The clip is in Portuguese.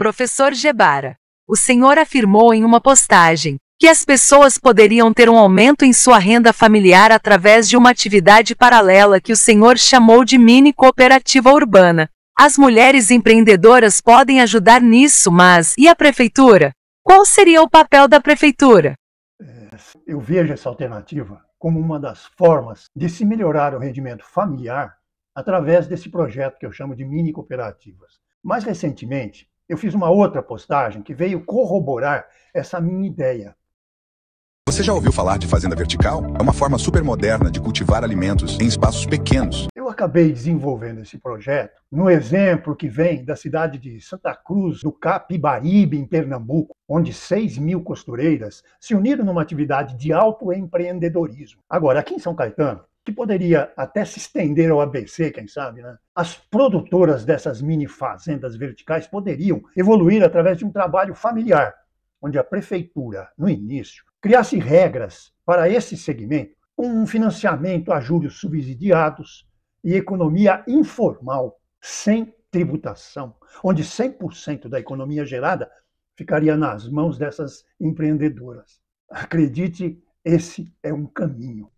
Professor Gebara, o senhor afirmou em uma postagem que as pessoas poderiam ter um aumento em sua renda familiar através de uma atividade paralela que o senhor chamou de mini cooperativa urbana. As mulheres empreendedoras podem ajudar nisso, mas e a prefeitura? Qual seria o papel da prefeitura? É, eu vejo essa alternativa como uma das formas de se melhorar o rendimento familiar através desse projeto que eu chamo de mini cooperativas. Mais recentemente, eu fiz uma outra postagem que veio corroborar essa minha ideia. Você já ouviu falar de fazenda vertical? É uma forma super moderna de cultivar alimentos em espaços pequenos. Eu acabei desenvolvendo esse projeto no exemplo que vem da cidade de Santa Cruz do Capibaribe, em Pernambuco, onde 6 mil costureiras se uniram numa atividade de autoempreendedorismo. Agora, aqui em São Caetano, que poderia até se estender ao ABC, quem sabe, né? As produtoras dessas mini fazendas verticais poderiam evoluir através de um trabalho familiar, onde a prefeitura, no início, criasse regras para esse segmento com um financiamento a juros subsidiados e economia informal, sem tributação, onde 100% da economia gerada ficaria nas mãos dessas empreendedoras. Acredite, esse é um caminho.